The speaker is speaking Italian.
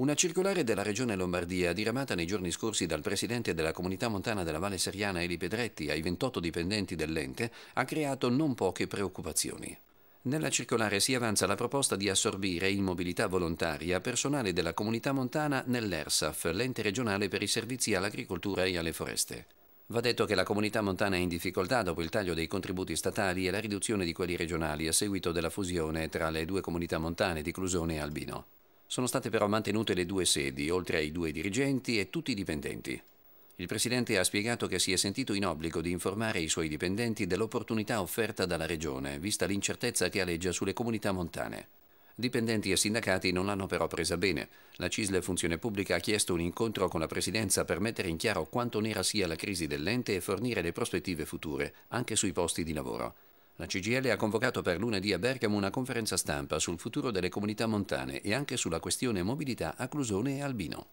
Una circolare della Regione Lombardia, diramata nei giorni scorsi dal presidente della comunità montana della Valle Seriana Eli Pedretti ai 28 dipendenti dell'ente, ha creato non poche preoccupazioni. Nella circolare si avanza la proposta di assorbire in mobilità volontaria personale della comunità montana nell'ERSAF, l'ente regionale per i servizi all'agricoltura e alle foreste. Va detto che la comunità montana è in difficoltà dopo il taglio dei contributi statali e la riduzione di quelli regionali a seguito della fusione tra le due comunità montane di Clusone e Albino. Sono state però mantenute le due sedi, oltre ai due dirigenti e tutti i dipendenti. Il Presidente ha spiegato che si è sentito in obbligo di informare i suoi dipendenti dell'opportunità offerta dalla Regione, vista l'incertezza che aleggia sulle comunità montane. Dipendenti e sindacati non l'hanno però presa bene. La CISL Funzione Pubblica ha chiesto un incontro con la Presidenza per mettere in chiaro quanto nera sia la crisi dell'ente e fornire le prospettive future, anche sui posti di lavoro. La CGL ha convocato per lunedì a Bergamo una conferenza stampa sul futuro delle comunità montane e anche sulla questione mobilità a Clusone e Albino.